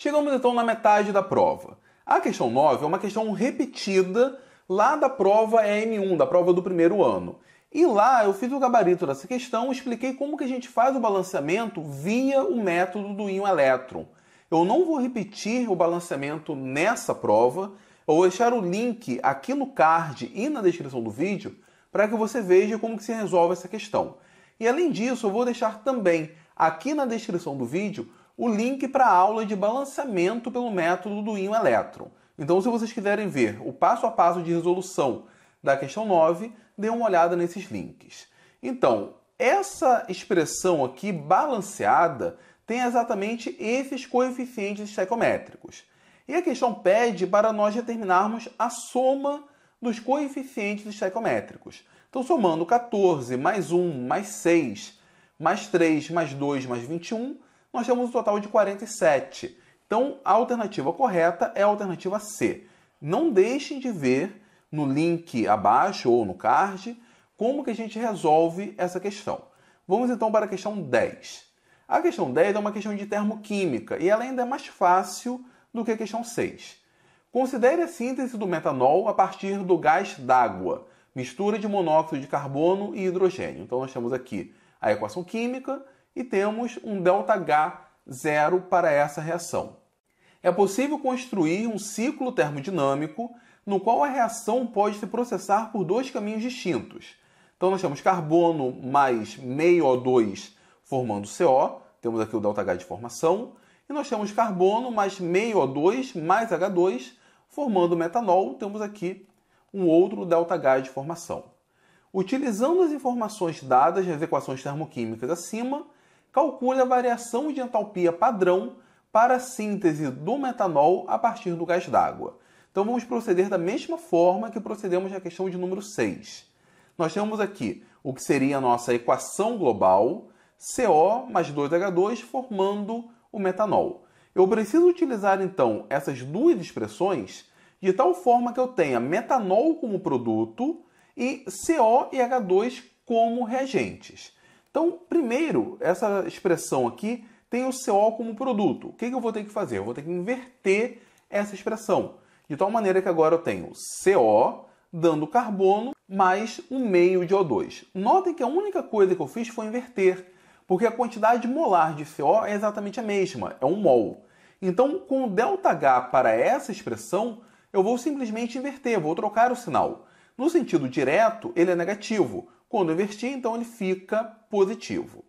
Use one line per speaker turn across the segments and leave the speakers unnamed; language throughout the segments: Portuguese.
Chegamos então na metade da prova. A questão 9 é uma questão repetida lá da prova EM1, da prova do primeiro ano. E lá eu fiz o gabarito dessa questão, expliquei como que a gente faz o balanceamento via o método do íon elétron. Eu não vou repetir o balanceamento nessa prova, eu vou deixar o link aqui no card e na descrição do vídeo para que você veja como que se resolve essa questão. E além disso, eu vou deixar também aqui na descrição do vídeo o link para a aula de balanceamento pelo método do íon elétron. Então, se vocês quiserem ver o passo a passo de resolução da questão 9, dê uma olhada nesses links. Então, essa expressão aqui, balanceada, tem exatamente esses coeficientes estequiométricos. E a questão pede para nós determinarmos a soma dos coeficientes estequiométricos. Então, somando 14 mais 1 mais 6 mais 3 mais 2 mais 21, nós temos um total de 47. Então, a alternativa correta é a alternativa C. Não deixem de ver no link abaixo ou no card como que a gente resolve essa questão. Vamos então para a questão 10. A questão 10 é uma questão de termoquímica e ela ainda é mais fácil do que a questão 6. Considere a síntese do metanol a partir do gás d'água, mistura de monóxido de carbono e hidrogênio. Então nós temos aqui a equação química e temos um δh zero para essa reação. É possível construir um ciclo termodinâmico no qual a reação pode se processar por dois caminhos distintos. Então nós temos carbono mais meio O2 formando CO, temos aqui o ΔH de formação, e nós temos carbono mais meio O2 mais H2 formando metanol, temos aqui um outro ΔH de formação. Utilizando as informações dadas nas equações termoquímicas acima, calcule a variação de entalpia padrão para a síntese do metanol a partir do gás d'água. Então vamos proceder da mesma forma que procedemos na questão de número 6. Nós temos aqui o que seria a nossa equação global, CO mais 2H2 formando o metanol. Eu preciso utilizar então essas duas expressões de tal forma que eu tenha metanol como produto e CO e H2 como reagentes. Então, primeiro, essa expressão aqui tem o CO como produto. O que, eu vou ter que fazer? Eu vou ter que inverter essa expressão. De tal maneira que agora eu tenho CO dando carbono mais um meio de O2. Notem que a única coisa que eu fiz foi inverter, porque a quantidade molar de CO é exatamente a mesma, é um mol. Então, com o ΔH para essa expressão, eu vou simplesmente inverter, vou trocar o sinal. No sentido direto, ele é negativo, quando invertir, então ele fica positivo.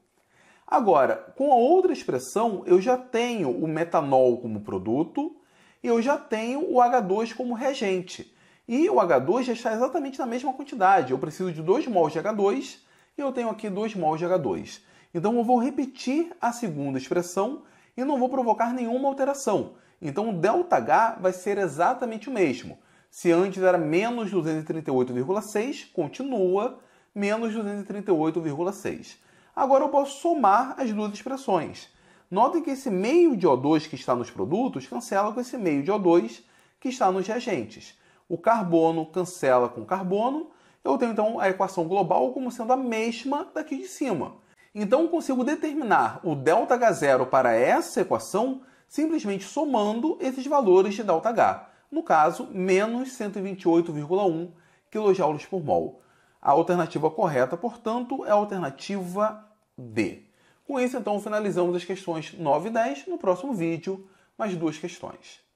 Agora, com a outra expressão, eu já tenho o metanol como produto e eu já tenho o H2 como reagente. E o H2 já está exatamente na mesma quantidade. Eu preciso de 2 mols de H2 e eu tenho aqui 2 mols de H2. Então eu vou repetir a segunda expressão e não vou provocar nenhuma alteração. Então o ΔH vai ser exatamente o mesmo. Se antes era menos 238,6, continua menos 238,6. Agora eu posso somar as duas expressões. Notem que esse meio de O2 que está nos produtos cancela com esse meio de O2 que está nos reagentes. O carbono cancela com carbono. Eu tenho então a equação global como sendo a mesma daqui de cima. Então consigo determinar o ΔH0 para essa equação simplesmente somando esses valores de ΔH. No caso, menos 128,1 kJ por mol. A alternativa correta, portanto, é a alternativa D. Com isso, então, finalizamos as questões 9 e 10. No próximo vídeo, mais duas questões.